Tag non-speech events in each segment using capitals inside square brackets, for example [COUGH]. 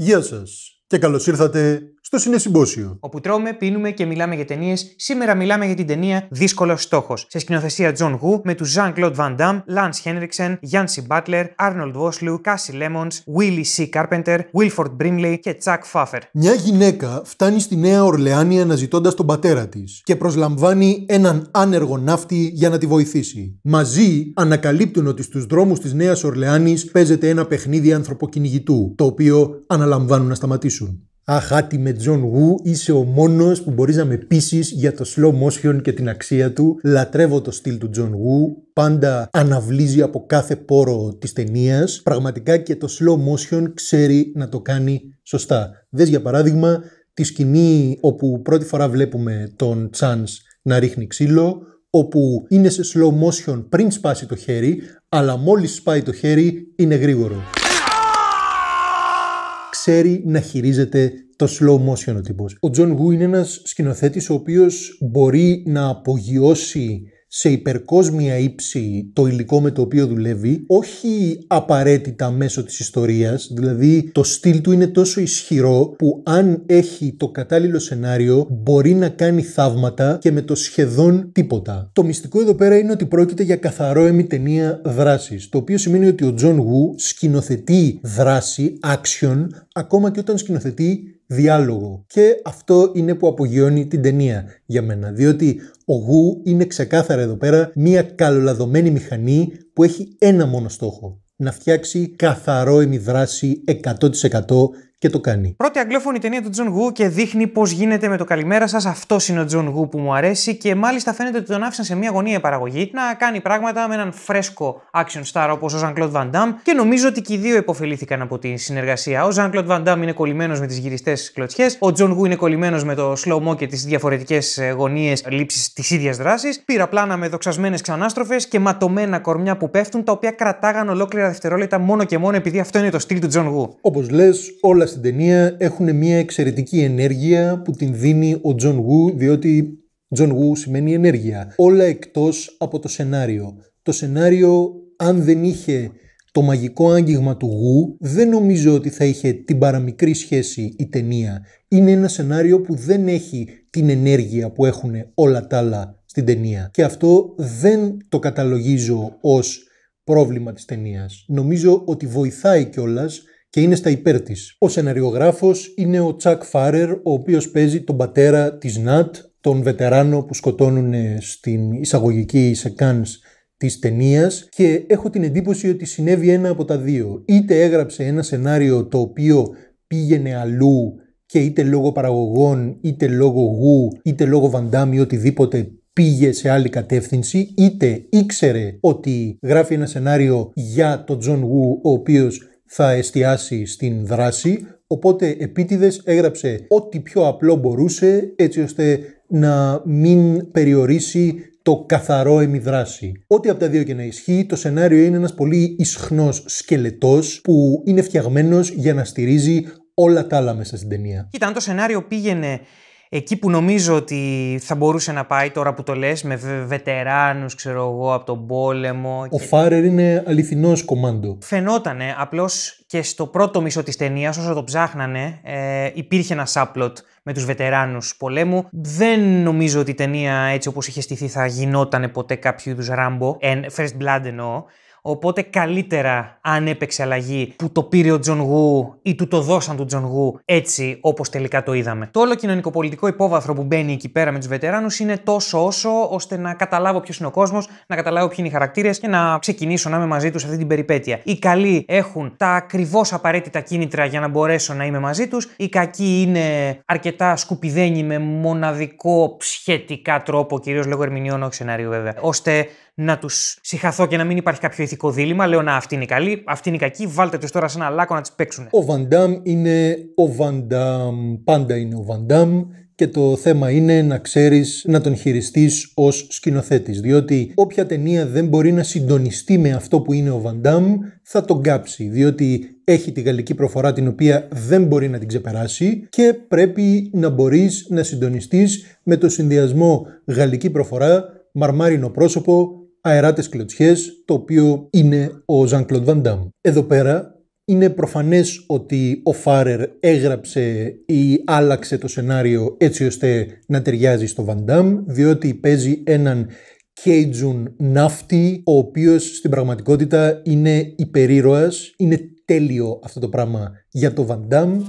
Γεια σας και καλώς ήρθατε στο Συνεσυμπόσιο. Όπου τρώμε, πίνουμε και μιλάμε για ταινίες. Σήμερα μιλάμε για την ταινία Δύσκολο Στόχος. Σε σκηνοθεσία John Γου με τους claude Van Damme, Lance Henriksen, Yancy Butler, Arnold Vosloo, Cassie Lemons, Willie C. Carpenter, Wilford Brimley και Chuck Φάφερ. Μια γυναίκα φτάνει στη Νέα Ορλεάνη αναζητώντας τον πατέρα της και προσλαμβάνει έναν άνεργο ναύτη για να τη βοηθήσει. Μαζί ανακαλύπτουν ότι στους δρόμους της Νέας Ορλεάνης παίζεται ένα παιχνίδι ανθρωποκυνηγητού, το οποίο αναλαμβάνουν να σταματήσουν. Αχάτι με Τζον Γου, είσαι ο μόνος που μπορείς να με πείσεις για το slow motion και την αξία του. Λατρεύω το στυλ του Τζον Γου. Πάντα αναβλύζει από κάθε πόρο της ταινίας. Πραγματικά και το slow motion ξέρει να το κάνει σωστά. Δες για παράδειγμα τη σκηνή όπου πρώτη φορά βλέπουμε τον Τσάνς να ρίχνει ξύλο, όπου είναι σε slow motion πριν σπάσει το χέρι, αλλά μόλις σπάει το χέρι είναι γρήγορο ξέρει να χειρίζεται το slow motion ο τύπος. Ο Τζον Γου είναι ένας σκηνοθέτης ο οποίος μπορεί να απογειώσει σε υπερκόσμια ύψη το υλικό με το οποίο δουλεύει, όχι απαραίτητα μέσω της ιστορίας, δηλαδή το στυλ του είναι τόσο ισχυρό που αν έχει το κατάλληλο σενάριο μπορεί να κάνει θαύματα και με το σχεδόν τίποτα. Το μυστικό εδώ πέρα είναι ότι πρόκειται για καθαρό εμι δράσης, το οποίο σημαίνει ότι ο Τζον Γου σκηνοθετεί δράση, action, ακόμα και όταν σκηνοθετεί διάλογο. Και αυτό είναι που απογειώνει την ταινία για μένα, διότι ο Γου είναι ξεκάθαρα εδώ πέρα μια καλολαδωμένη μηχανή που έχει ένα μόνο στόχο, να φτιάξει καθαρό δράση 100% και το κάνει. Πρώτη αγγλόφωνη ταινία του Τζον Γου και δείχνει πώς γίνεται με το καλημέρα σας. Αυτός είναι ο Τζον Γου που μου αρέσει και μάλιστα φαίνεται ότι τον άφησαν σε μια γωνία παραγωγή να κάνει πράγματα με έναν φρέσκο action star όπως ο Jean-Claude Van Damme και νομίζω ότι και οι δύο υποφελήθηκαν από τη συνεργασία. Ο Jean-Claude Van Damme είναι κολλημένος με τις γυριστές κλωτσιές, ο Τζον Γου είναι κολλημένος με το slow mo και τις διαφορετικές ε, γωνίες λήψης της ίδιας δράσης. Πήρα πλάνα με δοξασμένες ξανάστροφες και ματωμένα κορμιά που πέφτουν τα οποία κρατάγαν ολόκληρα δευτερόλεπτα μόνο και μόνο επειδή αυτό είναι το στυλ του Τζον Γου. Όπως λες, όλα στην ταινία έχουν μια εξαιρετική ενέργεια που την δίνει ο Τζον Γου διότι Τζον Γου σημαίνει ενέργεια. Όλα εκτός από το σενάριο. Το σενάριο, αν δεν είχε το μαγικό άγγιγμα του Γου, δεν νομίζω ότι θα είχε την παραμικρή σχέση η ταινία. Είναι ένα σενάριο που δεν έχει την ενέργεια που έχουν όλα τα άλλα στην ταινία. Και αυτό δεν το καταλογίζω ως πρόβλημα της ταινίας. Νομίζω ότι βοηθάει κιόλας και είναι στα υπέρ της. Ο σεναριογράφο είναι ο Τσακ Φάρερ, ο οποίος παίζει τον πατέρα της Νατ, τον βετεράνο που σκοτώνουν ε, στην εισαγωγική σε Κάνς της ταινίας και έχω την εντύπωση ότι συνέβη ένα από τα δύο. Είτε έγραψε ένα σενάριο το οποίο πήγαινε αλλού και είτε λόγω παραγωγών, είτε λόγω γου, είτε λόγω βαντάμι, οτιδήποτε πήγε σε άλλη κατεύθυνση, είτε ήξερε ότι γράφει ένα σενάριο για τον Τζον Γου, ο οποίος θα εστιάσει στην δράση, οπότε επίτηδες έγραψε ό,τι πιο απλό μπορούσε έτσι ώστε να μην περιορίσει το καθαρό εμιδράση. Ό,τι από τα δύο και να ισχύει, το σενάριο είναι ένας πολύ ισχνός σκελετός που είναι φτιαγμένος για να στηρίζει όλα τα άλλα μέσα στην ταινία. Κοίτα, αν το σενάριο πήγαινε Εκεί που νομίζω ότι θα μπορούσε να πάει τώρα που το λες με βετεράνους ξέρω εγώ από τον πόλεμο. Ο και... Φάρερ είναι αληθινός κομμάντο. Φαινότανε απλώς και στο πρώτο μισό της ταινίας, όσο το ψάχνανε ε, υπήρχε ένας σαπλότ με τους βετεράνους πολέμου. Δεν νομίζω ότι η ταινία έτσι όπως είχε στηθεί θα γινότανε ποτέ κάποιο είδους ράμπο, first blood εννοώ. Οπότε καλύτερα αν έπαιξε αλλαγή που το πήρε ο Τζον Γου ή του το δώσαν του Τζον Γου έτσι όπως τελικά το είδαμε. Το όλο κοινωνικοπολιτικό υπόβαθρο που μπαίνει εκεί πέρα με τους βετεράνους είναι τόσο όσο ώστε να καταλάβω ποιος είναι ο κόσμος, να καταλάβω ποιοι είναι οι χαρακτήρες και να ξεκινήσω να είμαι μαζί τους σε αυτή την περιπέτεια. Οι καλοί έχουν τα ακριβώς απαραίτητα κίνητρα για να μπορέσω να είμαι μαζί τους, οι κακοί είναι αρκετά σκουπιδένοι με μοναδικό σχετικά τρόπο, κυρίως λόγω ερμηνεών, όχι σενάριου βέβαια, ώστε να τους συχαθώ και να μην υπάρχει κάποιο ηθικό δίλημα. Λέω να αυτή είναι καλή, αυτή είναι κακή, βάλτε τους τώρα σε ένα λάκκο να τις παίξουν. Ο Βαντάμ είναι ο Βαντάμ. Πάντα είναι ο Βαντάμ και το θέμα είναι να ξέρεις να τον χειριστείς ως σκηνοθέτης. διότι όποια ταινία δεν μπορεί να συντονιστεί με αυτό που είναι ο Βαντάμ θα τον κάψει, διότι έχει τη γαλλική προφορά την οποία δεν μπορεί να την ξεπεράσει και πρέπει να μπορείς να συντονιστείς με το συνδυασμό γαλλική προφορά, μαρμάρινο πρόσωπο αεράτες κλωτσιές, το οποίο είναι ο Ζαν Κλοντ Βαντάμ. Εδώ πέρα είναι προφανές ότι ο Φάρερ έγραψε ή άλλαξε το σενάριο έτσι ώστε να ταιριάζει στο Βαντάμ, διότι παίζει έναν Κέιτζουν ναύτη, ο οποίος στην πραγματικότητα είναι υπερήρωας, είναι τέλειο αυτό το πράγμα για το Βαντάμ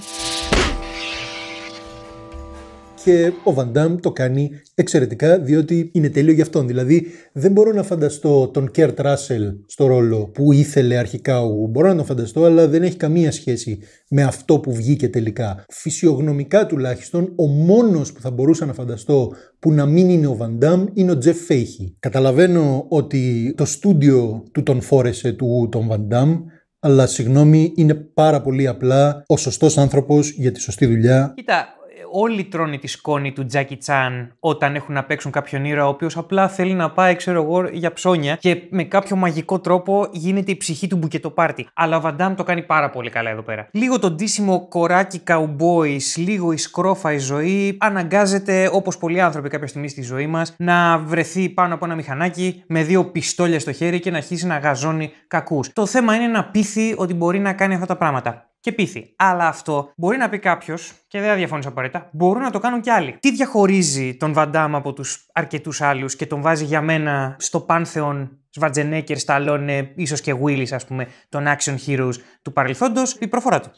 και ο Βαντάμ το κάνει εξαιρετικά διότι είναι τέλειο για αυτόν. Δηλαδή δεν μπορώ να φανταστώ τον Κέρτ Ράσελ στο ρόλο που ήθελε αρχικά ο Μπορώ να τον φανταστώ αλλά δεν έχει καμία σχέση με αυτό που βγήκε τελικά. Φυσιογνωμικά τουλάχιστον ο μόνος που θα μπορούσα να φανταστώ που να μην είναι ο Βαντάμ είναι ο Τζεφ Φέιχη. Καταλαβαίνω ότι το στούντιο του τον φόρεσε του τον Βαντάμ αλλά συγγνώμη, είναι πάρα πολύ απλά ο σωστός άνθρωπος για τη σωστή δουλειά. Κοίτα, όλοι τρώνε τη σκόνη του Τζάκι Τσάν όταν έχουν να παίξουν κάποιον ήρωα ο οποίος απλά θέλει να πάει, ξέρω εγώ, για ψώνια και με κάποιο μαγικό τρόπο γίνεται η ψυχή του μπουκετοπάρτη. Αλλά ο Βαντάμ το κάνει πάρα πολύ καλά εδώ πέρα. Λίγο το ντύσιμο κοράκι καουμπόι, λίγο η σκρόφα η ζωή, αναγκάζεται όπως πολλοί άνθρωποι κάποια στιγμή στη ζωή μας να βρεθεί πάνω από ένα μηχανάκι με δύο πιστόλια στο χέρι και να αρχίσει να γαζώνει κακούς. Το θέμα είναι να πείθει ότι μπορεί να κάνει αυτά τα πράγματα και πίθη. Αλλά αυτό μπορεί να πει κάποιος, και δεν θα απαραίτητα, μπορούν να το κάνουν κι άλλοι. Τι διαχωρίζει τον Βαντάμ από τους αρκετούς άλλους και τον βάζει για μένα στο πάνθεον Σβατζενέκερ, Σταλόνε, ίσως και Βίλι, ας πούμε, των action heroes του παρελθόντος, η προφορά του.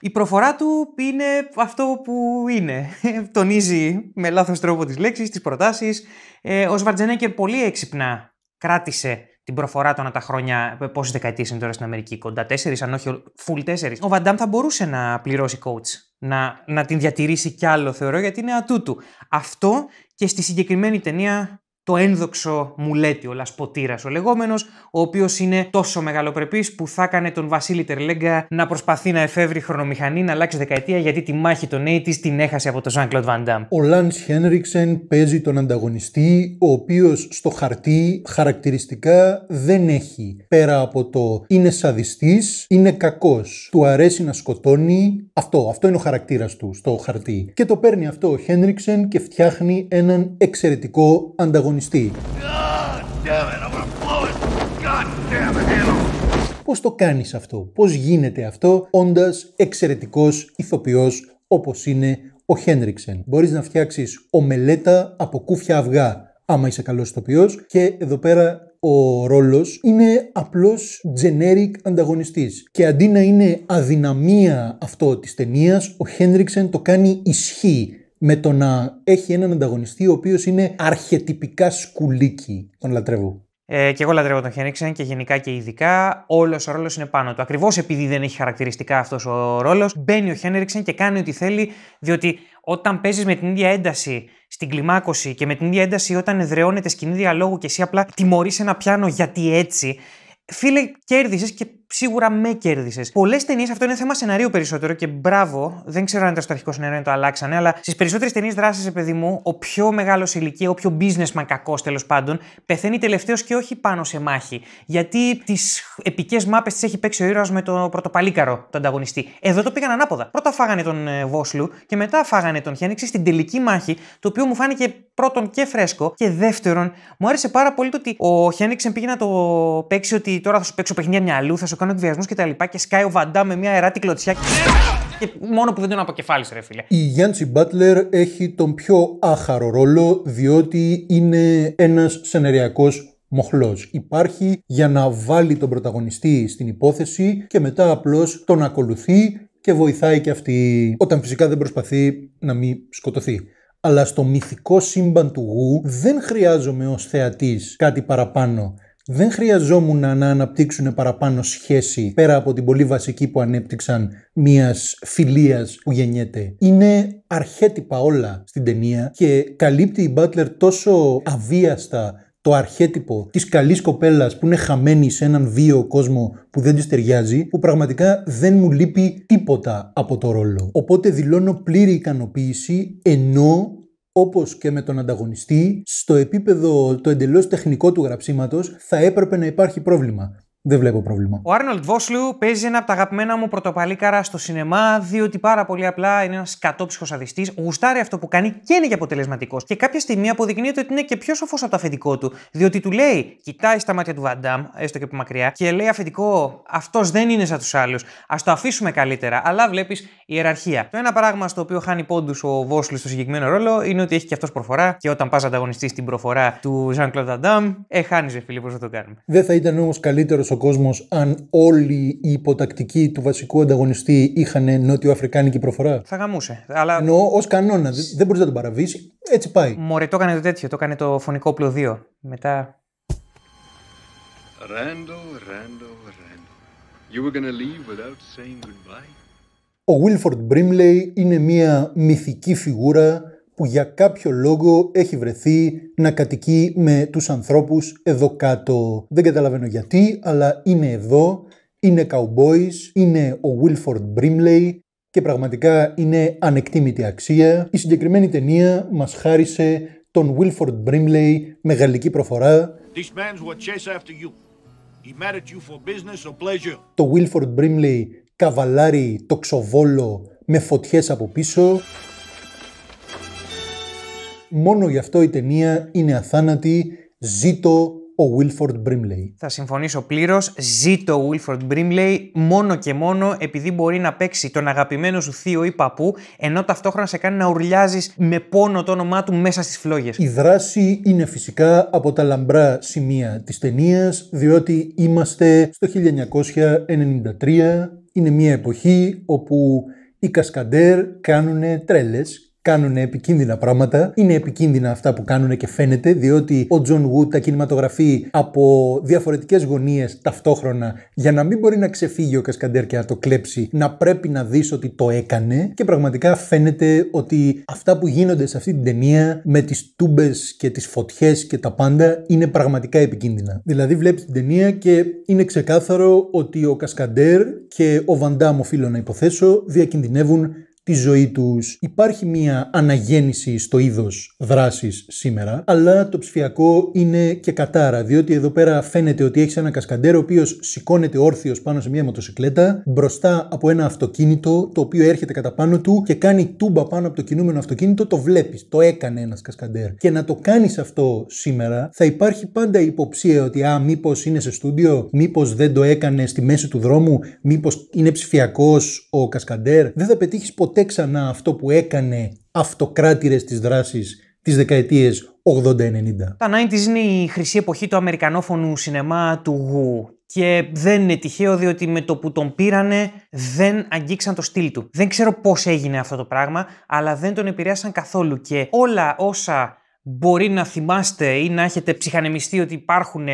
Η προφορά του είναι αυτό που είναι. [LAUGHS] Τονίζει με λάθος τρόπο τις λέξεις, τις προτάσεις. Ε, ο Σβαρτζενέκερ πολύ έξυπνα κράτησε την προφορά των τα χρόνια. Ε, Πόσες δεκαετίες είναι τώρα στην Αμερική, κοντά τέσσερις, αν όχι full τέσσερις. Ο Βαντάμ θα μπορούσε να πληρώσει coach. Να, να την διατηρήσει κι άλλο, θεωρώ, γιατί είναι ατούτου. Αυτό και στη συγκεκριμένη ταινία το ένδοξο μουλέτι, ο Λασποτήρας ο λεγόμενος, ο οποίος είναι τόσο μεγαλοπρεπής που θα έκανε τον Βασίλη Τερλέγκα να προσπαθεί να εφεύρει χρονομηχανή, να αλλάξει δεκαετία γιατί τη μάχη των Νέιτη την έχασε από τον Ζαν Κλοντ Βαντάμ. Ο Λάντ Χένριξεν παίζει τον ανταγωνιστή, ο οποίος στο χαρτί χαρακτηριστικά δεν έχει πέρα από το είναι σαδιστής, είναι κακός, του αρέσει να σκοτώνει. Αυτό, αυτό είναι ο χαρακτήρας του στο χαρτί. Και το παίρνει αυτό ο Χένριξεν και φτιάχνει έναν εξαιρετικό ανταγωνιστή Πώ Πώς το κάνεις αυτό, πώς γίνεται αυτό, όντας, εξαιρετικός ηθοποιός όπως είναι ο Χένριξεν. μπορείς να φτιάξεις ομελέτα από κούφια αυγά, άμα είσαι καλός ηθοποιός, και εδώ πέρα ο ρόλος είναι απλώς generic ανταγωνιστής. Και αντί να είναι αδυναμία αυτό της ταινίας, ο Χένριξεν το κάνει ισχύ με το να έχει έναν ανταγωνιστή ο οποίος είναι αρχετυπικά σκουλίκι. Τον λατρεύω. Ε, και εγώ λατρεύω τον Χένριξεν και γενικά και ειδικά. Όλος ο ρόλος είναι πάνω του. Ακριβώς επειδή δεν έχει χαρακτηριστικά αυτός ο ρόλος, μπαίνει ο Χένριξεν και κάνει ό,τι θέλει, διότι όταν παίζεις με την ίδια ένταση στην κλιμάκωση και με την ίδια ένταση όταν εδρεώνεται σκηνή διαλόγου και εσύ απλά τιμωρείς ένα πιάνο γιατί έτσι, φίλε, κέρδισε και σίγουρα με κέρδισες. Πολλές ταινίες αυτό είναι θέμα σεναρίου περισσότερο και μπράβο, δεν ξέρω αν ήταν στο αρχικό σενάριο να το αλλάξανε, αλλά στις περισσότερες ταινίες δράσης, παιδί μου, ο πιο μεγάλος ηλικία, ο πιο businessman κακός τέλος πάντων, πεθαίνει τελευταίος και όχι πάνω σε μάχη. Γιατί τις επικές μάπες τις έχει παίξει ο ήρωας με το πρωτοπαλίκαρο, τον ανταγωνιστή. Εδώ το πήγαν ανάποδα. Πρώτα φάγανε τον ε, Βόσλου και μετά φάγανε τον Χένιξη στην τελική μάχη, το οποίο μου φάνηκε πρώτον και φρέσκο και δεύτερον, μου άρεσε πάρα πολύ το ότι ο Χένιξεν πήγε να το παίξει ότι τώρα θα σου παίξω παιχνίδια μυαλού, θα σου κάνω εκβιασμούς και τα λοιπά. Και σκάει ο Βαντά με μια εράτη κλωτσιά. Και μόνο που δεν τον αποκεφάλισε, ρε φίλε. Η Γιάντσι Μπάτλερ έχει τον πιο άχαρο ρόλο, διότι είναι ένας σενεριακός μοχλός. Υπάρχει για να βάλει τον πρωταγωνιστή στην υπόθεση και μετά απλώς τον ακολουθεί και βοηθάει και αυτή όταν φυσικά δεν προσπαθεί να μην σκοτωθεί. Αλλά στο μυθικό σύμπαν του Γου δεν χρειάζομαι ως θεατής κάτι παραπάνω δεν χρειαζόμουν να αναπτύξουν παραπάνω σχέση πέρα από την πολύ βασική που ανέπτυξαν μιας φιλίας που γεννιέται. Είναι αρχέτυπα όλα στην ταινία και καλύπτει η Μπάτλερ τόσο αβίαστα το αρχέτυπο της καλής κοπέλας που είναι χαμένη σε έναν βίαιο κόσμο που δεν της ταιριάζει, που πραγματικά δεν μου λείπει τίποτα από το ρόλο. Οπότε δηλώνω πλήρη ικανοποίηση ενώ Όπως και με τον ανταγωνιστή, στο επίπεδο το εντελώς τεχνικό του γραψίματος θα έπρεπε να υπάρχει πρόβλημα δεν βλέπω πρόβλημα. Ο Άρνολτ Βόσλου παίζει ένα από τα αγαπημένα μου πρωτοπαλίκαρα στο σινεμά, διότι πάρα πολύ απλά είναι ένας κατόψυχος αδιστή. Γουστάρει αυτό που κάνει και είναι και αποτελεσματικός. Και κάποια στιγμή αποδεικνύεται ότι είναι και πιο σοφός από το αφεντικό του, διότι του λέει, κοιτάει στα μάτια του Βαντάμ, έστω και από μακριά, και λέει αφεντικό, αυτός δεν είναι σαν τους άλλους. Ας το αφήσουμε καλύτερα. Αλλά βλέπεις ιεραρχία. Το ένα πράγμα στο οποίο χάνει πόντους ο Βόσλου στο συγκεκριμένο ρόλο είναι ότι έχει και αυτός προφορά και όταν πας ανταγωνιστεί την προφορά του Ζαν Κλοντ ε, χάνεις, φίλε, πώς το κάνουμε. Δεν θα ήταν όμως καλύτερο ο κόσμος αν όλοι οι υποτακτικοί του βασικού ανταγωνιστή είχαν νότιο-αφρικάνικη προφορά. Θα γαμούσε. Αλλά... Εννοώ ως κανόνα. Δεν μπορείς να τον παραβήσει. Έτσι πάει. Μωρέ, το έκανε το τέτοιο. Το έκανε το φωνικό 2. Μετά. You were leave without saying goodbye. Ο Wilford Brimley είναι μια μυθική φιγούρα που για κάποιο λόγο έχει βρεθεί να κατοικεί με τους ανθρώπους εδώ κάτω. Δεν καταλαβαίνω γιατί, αλλά είναι εδώ, είναι cowboys, είναι ο Wilford Brimley και πραγματικά είναι ανεκτήμητη αξία. Η συγκεκριμένη ταινία μας χάρισε τον Wilford Brimley με γαλλική προφορά. Το Wilford Brimley καβαλάρει το ξοβόλο με φωτιές από πίσω. Μόνο γι' αυτό η ταινία είναι αθάνατη. Ζήτω ο Wilford Brimley. Θα συμφωνήσω πλήρως. Ζήτω ο Wilford Brimley μόνο και μόνο επειδή μπορεί να παίξει τον αγαπημένο σου θείο ή παππού, ενώ ταυτόχρονα σε κάνει να ουρλιάζεις με πόνο το όνομά του μέσα στις φλόγες. Η δράση είναι φυσικά από τα λαμπρά σημεία της ταινίας, διότι είμαστε στο 1993. Είναι μια εποχή όπου οι κασκαντέρ κάνουν τρέλες κάνουν επικίνδυνα πράγματα. Είναι επικίνδυνα αυτά που κάνουν και φαίνεται, διότι ο Τζον Γου τα κινηματογραφεί από διαφορετικές γωνίες ταυτόχρονα για να μην μπορεί να ξεφύγει ο Κασκαντέρ και να το κλέψει, να πρέπει να δεις ότι το έκανε. Και πραγματικά φαίνεται ότι αυτά που γίνονται σε αυτή την ταινία με τις τούμπες και τις φωτιές και τα πάντα είναι πραγματικά επικίνδυνα. Δηλαδή, βλέπεις την ταινία και είναι ξεκάθαρο ότι ο Κασκαντέρ και ο Βαντάμ, οφείλω να υποθέσω, διακινδυνεύουν τη ζωή Υπάρχει μια αναγέννηση στο είδος δράσης σήμερα, αλλά το ψηφιακό είναι και κατάρα, διότι εδώ πέρα φαίνεται ότι έχεις ένα κασκαντέρ ο οποίος σηκώνεται όρθιος πάνω σε μια μοτοσυκλέτα, μπροστά από ένα αυτοκίνητο το οποίο έρχεται κατά πάνω του και κάνει τούμπα πάνω από το κινούμενο αυτοκίνητο, το βλέπεις, το έκανε ένας κασκαντέρ. Και να το κάνεις αυτό σήμερα θα υπάρχει πάντα υποψία ότι α, μήπως είναι σε στούντιο, μήπως δεν το έκανε στη μέση του δρόμου, μήπως είναι ψηφιακός ο κασκαντέρ. Δεν θα πετύχεις ποτέ ποτέ ξανά αυτό που έκανε αυτοκράτηρες τις δράσεις τις δεκαετίες 80-90. Τα 90's είναι η χρυσή εποχή του αμερικανόφωνου σινεμά του Γου και δεν είναι τυχαίο διότι με το που τον πήρανε δεν αγγίξαν το στυλ του. Δεν ξέρω πώς έγινε αυτό το πράγμα, αλλά δεν τον επηρέασαν καθόλου και όλα όσα μπορεί να θυμάστε ή να έχετε ψυχανεμιστεί ότι υπάρχουν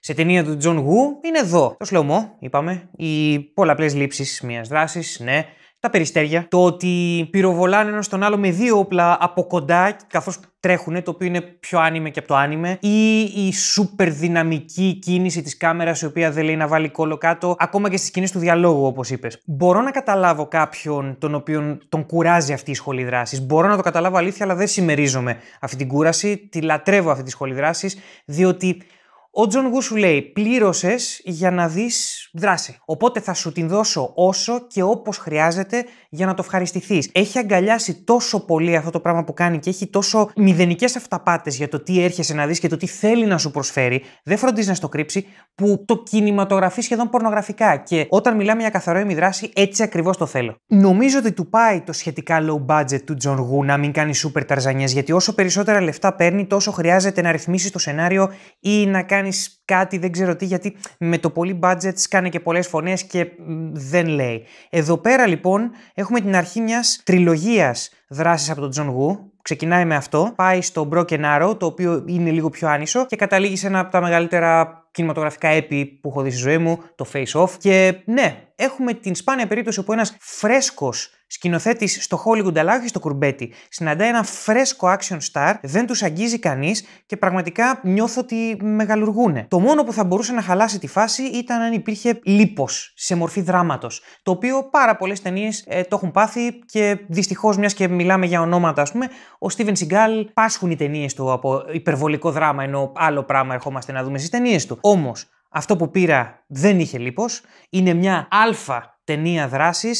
σε ταινία του Τζον Γου είναι εδώ. Το σλωμό, είπαμε, οι πολλαπλές λήψεις μιας δράσης, ναι, τα περιστέρια, το ότι πυροβολάνε ένα τον άλλο με δύο όπλα από κοντά καθώς τρέχουν, το οποίο είναι πιο άνιμε και από το άνιμε, ή η σούπερ δυναμική κίνηση της κάμερας η σουπερ δυναμικη κινηση τη καμερα η οποια δεν λέει να βάλει κόλλο κάτω, ακόμα και στις κινήσεις του διαλόγου όπως είπες. Μπορώ να καταλάβω κάποιον τον οποίο τον κουράζει αυτή η σχολή δράσης. Μπορώ να το καταλάβω αλήθεια, αλλά δεν συμμερίζομαι αυτή την κούραση, τη λατρεύω αυτή τη σχολή δράσης, διότι ο Τζον Γου σου λέει: Πλήρωσες για να δεις δράση. Οπότε θα σου την δώσω όσο και όπως χρειάζεται για να το ευχαριστηθείς. Έχει αγκαλιάσει τόσο πολύ αυτό το πράγμα που κάνει και έχει τόσο μηδενικές αυταπάτες για το τι έρχεσαι να δεις και το τι θέλει να σου προσφέρει, δεν φροντίζει να στο κρύψει, που το κινηματογραφεί σχεδόν πορνογραφικά. Και όταν μιλάμε για καθαρόημη δράση, έτσι ακριβώς το θέλω. Νομίζω ότι του πάει το σχετικά low budget του Τζον Γου να μην κάνει super ταρζανιές, γιατί όσο περισσότερα λεφτά παίρνει, τόσο χρειάζεται να ρυθμίσεις το σενάριο ή να κάνεις κάτι, δεν ξέρω τι, γιατί με το πολύ budget σκάνε και πολλές φωνές και δεν λέει. Εδώ πέρα λοιπόν έχουμε την αρχή μιας τριλογίας δράσης από τον Τζον Γου. Ξεκινάει με αυτό, πάει στο Broken Arrow, το οποίο είναι λίγο πιο άνισο, και καταλήγει σε ένα από τα μεγαλύτερα κινηματογραφικά έπι που έχω δει στη ζωή μου, το Face Off. Και ναι, έχουμε την σπάνια περίπτωση όπου ένας φρέσκος Σκηνοθέτης στο Hollywood αλλά όχι στο κουρμπέτι συναντά ένα φρέσκο action star, δεν τους αγγίζει κανείς και πραγματικά νιώθω ότι μεγαλουργούν. Το μόνο που θα μπορούσε να χαλάσει τη φάση ήταν αν υπήρχε λίπος σε μορφή δράματος. Το οποίο πάρα πολλές ταινίες ε, το έχουν πάθει και δυστυχώς, μιας και μιλάμε για ονόματα, ας πούμε, ο Στίβεν Σιγκάλ πάσχουν οι ταινίες του από υπερβολικό δράμα, ενώ άλλο πράγμα ερχόμαστε να δούμε στις ταινίες του. Όμως, αυτό που πήρα δεν είχε λίπος. είναι μια αλφα ταινία δράσης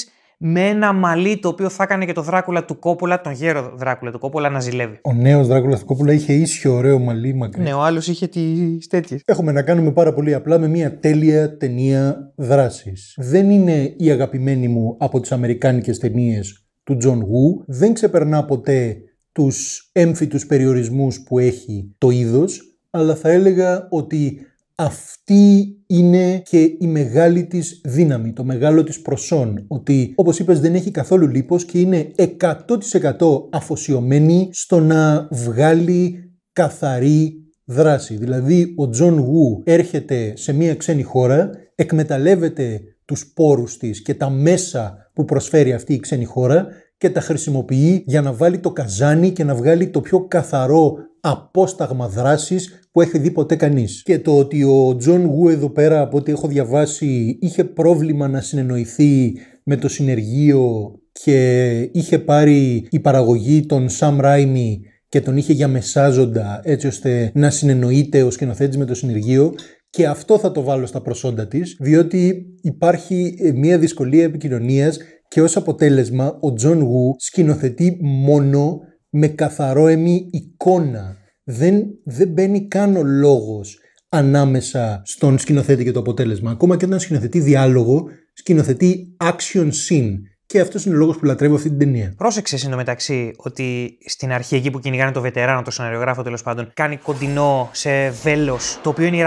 με ένα μαλλί το οποίο θα έκανε και το Δράκουλα του Κόπουλα, τον γέρο Δράκουλα του Κόπουλα, να ζηλεύει. Ο νέος Δράκουλας του Κόπουλα είχε ίσιο ωραίο μαλλί μακριά. Ναι, ο άλλος είχε τις τέτοιες. Έχουμε να κάνουμε πάρα πολύ απλά με μια τέλεια ταινία δράσης. Δεν είναι η αγαπημένη μου από τις Αμερικάνικες ταινίες του Τζον Γου. Δεν ξεπερνά ποτέ τους έμφυτους περιορισμούς που έχει το είδος, αλλά θα έλεγα ότι αυτή είναι και η μεγάλη της δύναμη, το μεγάλο της προσόν. Ότι όπως είπες δεν έχει καθόλου λίπος και είναι 100% αφοσιωμένη στο να βγάλει καθαρή δράση. Δηλαδή ο Τζον Γου έρχεται σε μια ξένη χώρα, εκμεταλλεύεται τους πόρους της και τα μέσα που προσφέρει αυτή η ξένη χώρα και τα χρησιμοποιεί για να βάλει το καζάνι και να βγάλει το πιο καθαρό απόσταγμα δράσης που έχει δει ποτέ κανείς. Και το ότι ο Τζον Γου εδώ πέρα από ό,τι έχω διαβάσει είχε πρόβλημα να συνεννοηθεί με το συνεργείο και είχε πάρει η παραγωγή των Σαμ Ράιμι και τον είχε για μεσάζοντα έτσι ώστε να συνεννοείται ο σκηνοθέτης με το συνεργείο και αυτό θα το βάλω στα προσόντα της διότι υπάρχει ε, μια δυσκολία επικοινωνίας και ως αποτέλεσμα ο Τζον Γου σκηνοθετεί μόνο με καθαρόεμη εικόνα. Δεν, δεν μπαίνει καν ο λόγος ανάμεσα στον σκηνοθέτη και το αποτέλεσμα. Ακόμα και όταν σκηνοθετεί διάλογο, σκηνοθετεί action scene. Και αυτός είναι ο λόγος που λατρεύω αυτή την ταινία. Πρόσεξε μεταξύ ότι στην αρχή, εκεί που κυνηγάνε το βετεράνο, το σεναριογράφο τέλος πάντων, κάνει κοντινό σε βέλος, το οποίο είναι η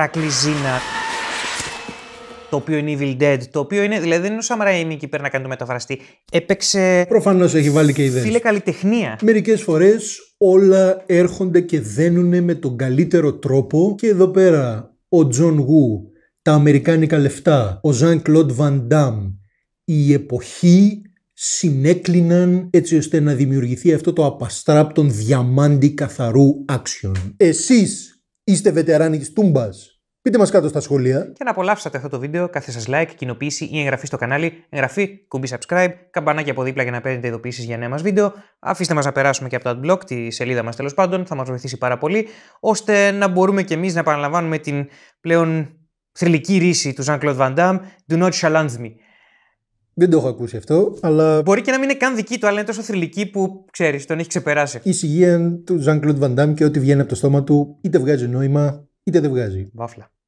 το οποίο είναι Evil Dead, το οποίο είναι, δηλαδή δεν είναι ο Sam εκεί πέρα να κάνει το μεταφραστή. Έπαιξε. Προφανώς έχει βάλει και ιδέες. Φίλε καλλιτεχνία. Μερικές φορές όλα έρχονται και δένουν με τον καλύτερο τρόπο. Και εδώ πέρα ο Τζον Γου, τα αμερικάνικα λεφτά, ο Ζαν Κλοντ Βαν Νταμ, η εποχή συνέκλειναν έτσι ώστε να δημιουργηθεί αυτό το απαστράπτον διαμάντι καθαρού άξιον. Εσείς είστε βετεράνοι της τούμπας. Πείτε μας κάτω στα σχόλια. Και να απολαύσατε αυτό το βίντεο, κάθε σας like, κοινοποίηση ή εγγραφή στο κανάλι. Εγγραφή, κουμπί subscribe, καμπανάκι από δίπλα για να παίρνετε ειδοποιήσεις για νέα μας βίντεο. Αφήστε μας να περάσουμε και από το adblock τη σελίδα μας τέλος πάντων, θα μας βοηθήσει πάρα πολύ, ώστε να μπορούμε κι εμείς να παραλαμβάνουμε την πλέον θρηλυκή ρίση του Jean-Claude Van Damme, Do not challenge me. Δεν το έχω ακούσει αυτό, αλλά. Μπορεί και να μην είναι καν δική του, αλλά είναι τόσο θρηλυκή που ξέρεις, τον έχει ξεπεράσει. Η του Jean-Claude Van Damme και ό,τι βγαίνει από το στόμα του είτε βγάζει νόημα, είτε δεν βγάζει. Βάφλα.